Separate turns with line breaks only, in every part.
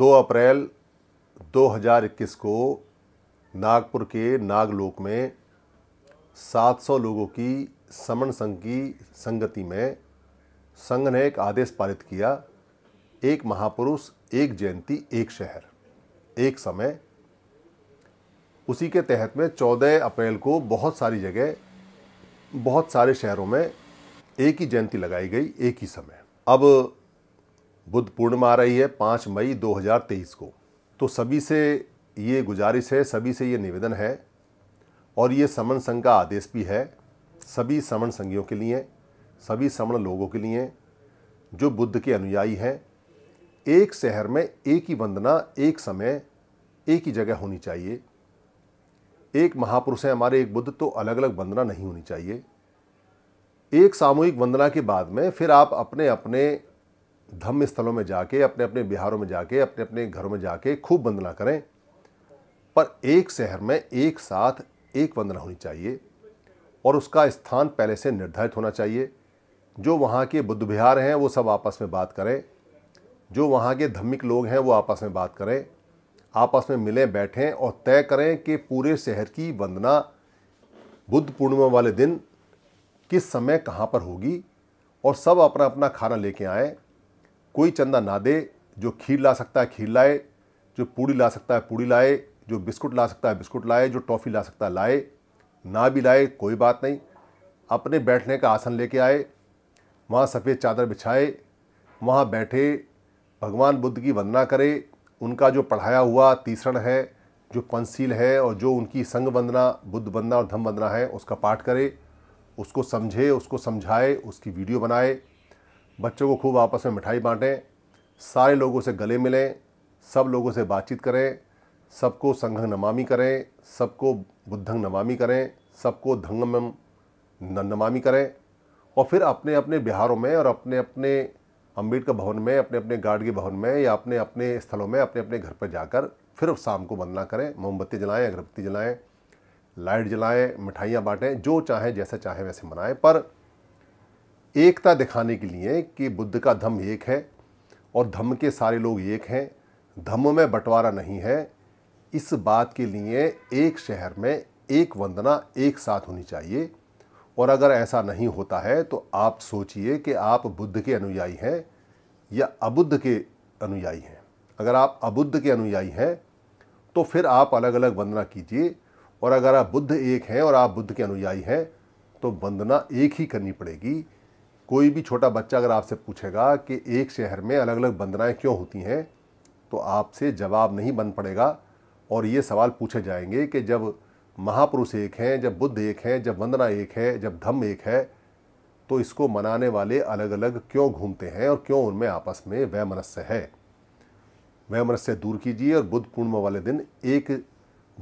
दो अप्रैल 2021 को नागपुर के नागलोक में 700 लोगों की समन संघ की संगति में संघ ने एक आदेश पारित किया एक महापुरुष एक जयंती एक शहर एक समय उसी के तहत में 14 अप्रैल को बहुत सारी जगह बहुत सारे शहरों में एक ही जयंती लगाई गई एक ही समय अब बुद्ध पूर्णिमा आ रही है पाँच मई 2023 को तो सभी से ये गुजारिश है सभी से ये निवेदन है और ये समन संघ का आदेश भी है सभी समण संघियों के लिए सभी समण लोगों के लिए जो बुद्ध के अनुयायी हैं एक शहर में एक ही वंदना एक समय एक ही जगह होनी चाहिए एक महापुरुष है हमारे एक बुद्ध तो अलग अलग वंदना नहीं होनी चाहिए एक सामूहिक वंदना के बाद में फिर आप अपने अपने धम्म स्थलों में जाके अपने अपने बिहारों में जाके अपने अपने घरों में जाके खूब वंदना करें पर एक शहर में एक साथ एक वंदना होनी चाहिए और उसका स्थान पहले से निर्धारित होना चाहिए जो वहाँ के बुद्ध विहार हैं वो सब आपस में बात करें जो वहाँ के धम्मिक लोग हैं वो आपस में बात करें आपस में मिलें बैठें और तय करें कि पूरे शहर की वंदना बुद्ध पूर्णिमा वाले दिन किस समय कहाँ पर होगी और सब अपना अपना खाना लेके आएँ कोई चंदा ना दे जो खीर ला सकता है खीर लाए जो पूड़ी ला सकता है पूड़ी लाए जो बिस्कुट ला सकता है बिस्कुट लाए जो टॉफ़ी ला सकता है लाए ना भी लाए कोई बात नहीं अपने बैठने का आसन लेके आए वहाँ सफ़ेद चादर बिछाए वहाँ बैठे भगवान बुद्ध की वंदना करे उनका जो पढ़ाया हुआ तीसरण है जो पंसील है और जो उनकी संग वंदना बुद्ध वंदना और धम्म वंदना है उसका पाठ करे उसको समझे उसको समझाए उसकी वीडियो बनाए बच्चों को खूब आपस में मिठाई बाँटें सारे लोगों से गले मिलें सब लोगों से बातचीत करें सबको संघंग नमामी करें सबको बुद्धंग नमामी करें सबको धंगम नमामि करें और फिर अपने अपने बिहारों में और अपने अपने अम्बेडकर भवन में अपने अपने गार्ड के भवन में या अपने अपने स्थलों में अपने अपने घर पर जाकर फिर शाम को वंदना करें मोमबत्ती जलाएं अगरबत्ती जलाएं लाइट जलाएं मिठाइयाँ बाँटें जो चाहें जैसे चाहें वैसे मनाएं पर एकता दिखाने के लिए कि बुद्ध का धम्म एक है और धम्म के सारे लोग एक हैं धम्म में बंटवारा नहीं है इस बात के लिए एक शहर में एक वंदना एक साथ होनी चाहिए और अगर ऐसा नहीं होता है तो आप सोचिए कि आप बुद्ध के अनुयायी हैं या अबुद्ध के अनुयायी हैं अगर आप अबुद्ध के अनुयायी हैं तो फिर आप अलग अलग वंदना कीजिए और अगर आप बुद्ध एक हैं और आप बुद्ध के अनुयायी हैं तो वंदना एक ही करनी पड़ेगी कोई भी छोटा बच्चा अगर आपसे पूछेगा कि एक शहर में अलग अलग वंदनाएँ क्यों होती हैं तो आपसे जवाब नहीं बन पड़ेगा और ये सवाल पूछे जाएंगे कि जब महापुरुष एक हैं जब बुद्ध एक हैं जब वंदना एक है जब धम्म एक है तो इसको मनाने वाले अलग अलग क्यों घूमते हैं और क्यों उनमें आपस में वैमनस्य है वैमनस्य दूर कीजिए और बुद्ध पूर्णिमा वाले दिन एक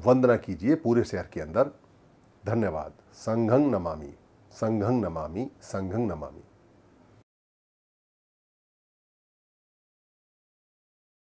वंदना कीजिए पूरे शहर के अंदर धन्यवाद संघंग नमामि संघंग नमामि संघंग नमामि